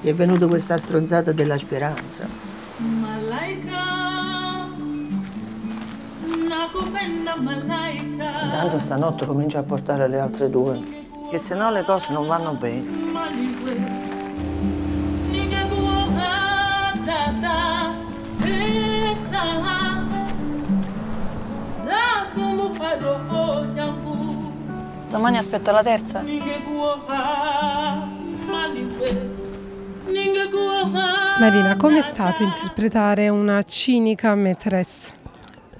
Ti è venuto questa stronzata della speranza. Intanto stanotte comincio a portare le altre due, che se no le cose non vanno bene. Solo para o Domani aspetto la terza. Marina, com'è stato interpretare una cinica maîtresse?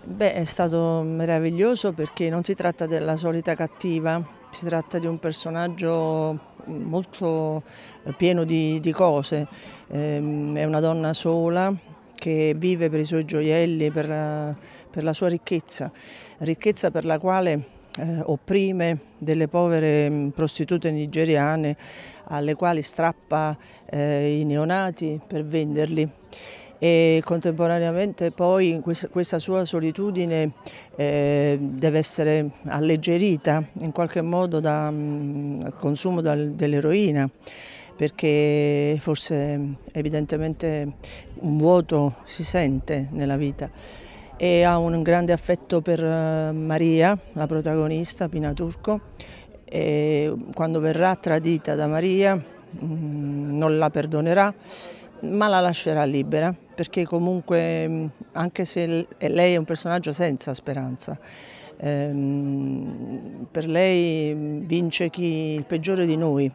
Beh, è stato meraviglioso perché non si tratta della solita cattiva, si tratta di un personaggio molto eh, pieno di, di cose, ehm, è una donna sola, che vive per i suoi gioielli, per la, per la, sua ricchezza, ricchezza per la quale eh, opprime delle povere mm, prostitute nigeriane alle quali strappa eh, i neonati per venderli e contemporaneamente poi questa sua solitudine eh, deve essere alleggerita in qualche modo mm, dal consumo dell'eroina perché forse mm, evidentemente un vuoto si sente nella vita e ha un grande affetto per eh, Maria, la protagonista, Pina Turco, e quando verrà tradita da Maria mm, non la perdonerà, ma la lascerà libera, perché comunque mm, anche se lei è un personaggio senza speranza, ehm, per lei mm, vince chi il peggiore di noi,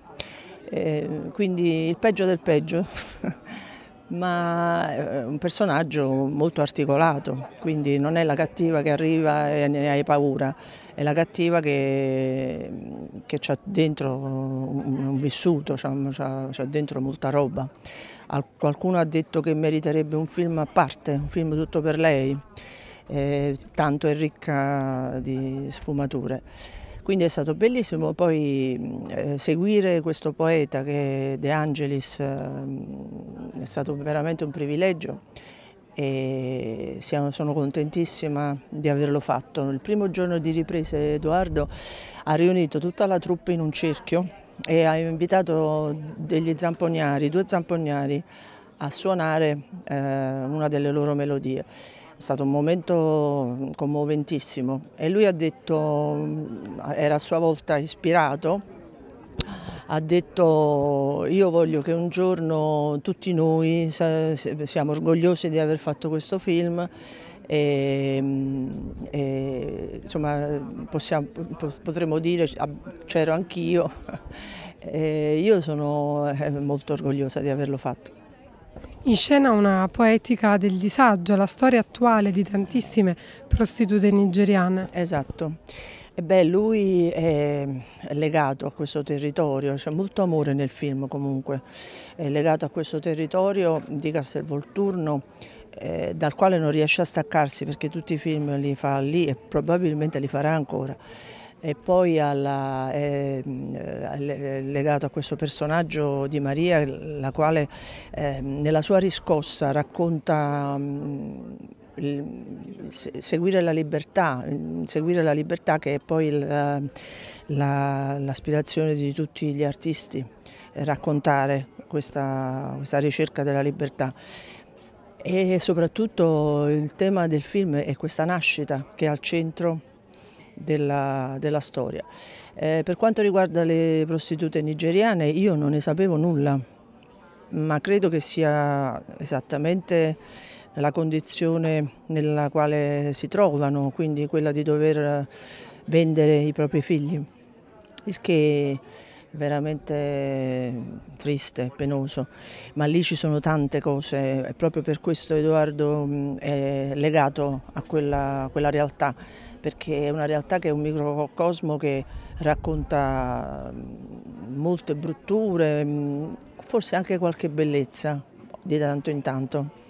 eh, quindi il peggio del peggio. ma è eh, un personaggio molto articolato, quindi non è la cattiva che arriva e ne hai paura, è la cattiva che, che ha dentro un, vissuto, ha dentro molta roba. qualcuno ha detto che meriterebbe un film a parte, un film tutto per lei, eh, tanto è ricca di sfumature. Quindi è stato bellissimo poi eh, seguire questo poeta che De Angelis, eh, è stato veramente un privilegio e siamo, sono contentissima di averlo fatto. Il primo giorno di riprese Edoardo ha riunito tutta la troupe in un cerchio e ha invitato degli zamponiari, due zamponiari a suonare eh, una delle loro melodie è stato un momento mm, commoventissimo e lui ha detto, mm, era a sua volta ispirato, ha detto io voglio che un giorno tutti noi siamo orgogliosi di aver fatto questo film e, mm, e insomma possiamo, potremmo dire c'ero anch'io io sono eh, molto orgogliosa di averlo fatto in scena una poetica del disagio, la storia attuale di tantissime prostitute nigeriane. Esatto. E beh, lui è legato a questo territorio, c'è molto amore nel film comunque, è legato a questo territorio di Castelvolturno eh, dal quale non riesce a staccarsi perché tutti i film li fa lì e probabilmente li farà ancora e poi alla, eh, mm, eh, eh, legato a questo personaggio di Maria, la quale eh, nella sua riscossa racconta mh, mm, il, seguire la libertà, mm, seguire la libertà che è poi eh, l'aspirazione la, di tutti gli artisti, raccontare questa, questa ricerca della libertà. E soprattutto il tema del film è questa nascita che è al centro della, della storia. Eh, per quanto riguarda le prostitute nigeriane io non ne sapevo nulla, ma credo che sia esattamente la condizione nella quale si trovano, quindi quella di dover vendere i propri figli, il che veramente triste, penoso, ma lì ci sono tante cose e proprio per questo Edoardo mm, è legato a quella, a quella realtà, perché è una realtà che è un microcosmo che racconta mm, molte brutture, mm, forse anche qualche bellezza di tanto in tanto.